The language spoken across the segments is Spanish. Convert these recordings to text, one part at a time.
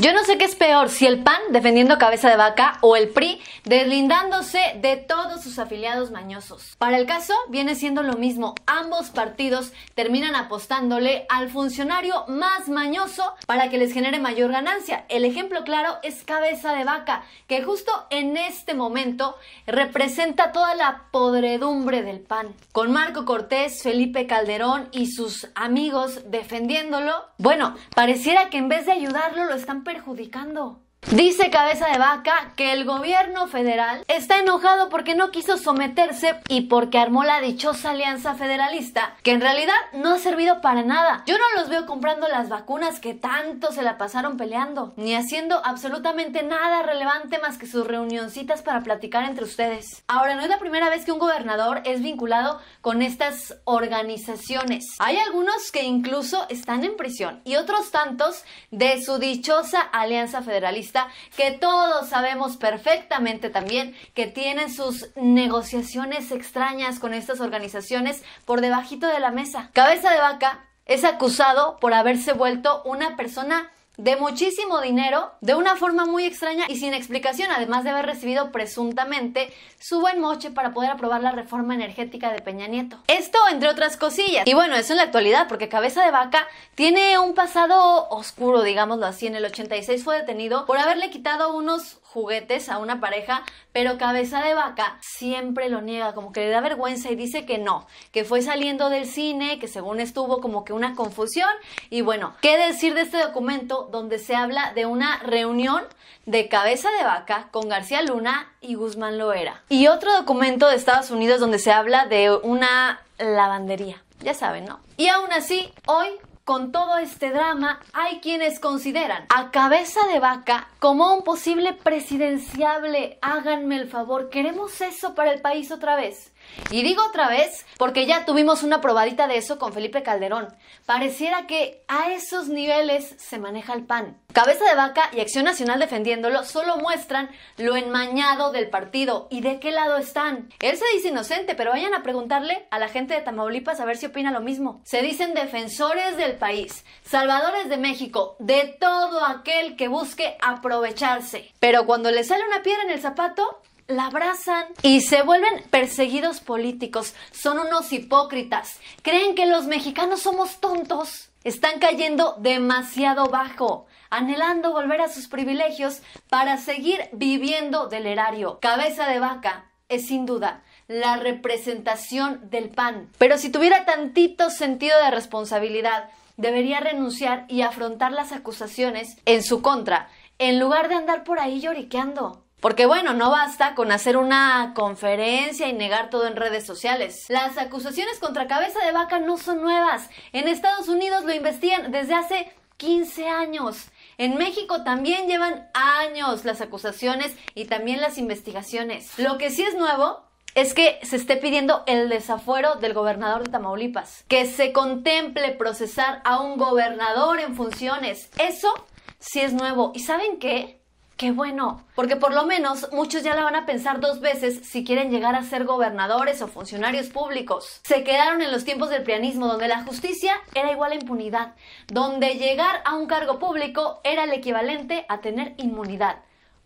Yo no sé qué es peor, si el PAN defendiendo cabeza de vaca o el PRI deslindándose de todos sus afiliados mañosos. Para el caso, viene siendo lo mismo. Ambos partidos terminan apostándole al funcionario más mañoso para que les genere mayor ganancia. El ejemplo claro es cabeza de vaca, que justo en este momento representa toda la podredumbre del PAN. Con Marco Cortés, Felipe Calderón y sus amigos defendiéndolo, bueno, pareciera que en vez de ayudarlo lo están perjudicando. Dice Cabeza de Vaca que el gobierno federal está enojado porque no quiso someterse y porque armó la dichosa alianza federalista, que en realidad no ha servido para nada. Yo no los veo comprando las vacunas que tanto se la pasaron peleando, ni haciendo absolutamente nada relevante más que sus reunioncitas para platicar entre ustedes. Ahora, no es la primera vez que un gobernador es vinculado con estas organizaciones. Hay algunos que incluso están en prisión y otros tantos de su dichosa alianza federalista que todos sabemos perfectamente también que tienen sus negociaciones extrañas con estas organizaciones por debajito de la mesa. Cabeza de vaca es acusado por haberse vuelto una persona de muchísimo dinero de una forma muy extraña y sin explicación, además de haber recibido presuntamente su buen moche para poder aprobar la reforma energética de Peña Nieto. Esto entre otras cosillas. Y bueno, eso en la actualidad, porque Cabeza de Vaca tiene un pasado oscuro, digámoslo así. En el 86 fue detenido por haberle quitado unos juguetes a una pareja, pero cabeza de vaca siempre lo niega, como que le da vergüenza y dice que no, que fue saliendo del cine, que según estuvo como que una confusión. Y bueno, ¿qué decir de este documento donde se habla de una reunión de cabeza de vaca con García Luna y Guzmán Loera? Y otro documento de Estados Unidos donde se habla de una lavandería. Ya saben, ¿no? Y aún así, hoy con todo este drama, hay quienes consideran a cabeza de vaca como un posible presidenciable. Háganme el favor, queremos eso para el país otra vez. Y digo otra vez, porque ya tuvimos una probadita de eso con Felipe Calderón. Pareciera que a esos niveles se maneja el PAN. Cabeza de Vaca y Acción Nacional defendiéndolo solo muestran lo enmañado del partido y de qué lado están. Él se dice inocente, pero vayan a preguntarle a la gente de Tamaulipas a ver si opina lo mismo. Se dicen defensores del país, salvadores de México, de todo aquel que busque aprovecharse. Pero cuando le sale una piedra en el zapato, la abrazan y se vuelven perseguidos políticos. Son unos hipócritas. Creen que los mexicanos somos tontos. Están cayendo demasiado bajo, anhelando volver a sus privilegios para seguir viviendo del erario. Cabeza de vaca es sin duda la representación del PAN. Pero si tuviera tantito sentido de responsabilidad, debería renunciar y afrontar las acusaciones en su contra, en lugar de andar por ahí lloriqueando. Porque bueno, no basta con hacer una conferencia y negar todo en redes sociales. Las acusaciones contra cabeza de vaca no son nuevas. En Estados Unidos lo investigan desde hace 15 años. En México también llevan años las acusaciones y también las investigaciones. Lo que sí es nuevo es que se esté pidiendo el desafuero del gobernador de Tamaulipas, que se contemple procesar a un gobernador en funciones. Eso sí es nuevo. ¿Y saben qué? qué bueno, porque por lo menos muchos ya la van a pensar dos veces si quieren llegar a ser gobernadores o funcionarios públicos. Se quedaron en los tiempos del prianismo donde la justicia era igual a impunidad, donde llegar a un cargo público era el equivalente a tener inmunidad.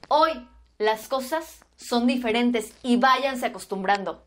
Hoy las cosas son diferentes y váyanse acostumbrando.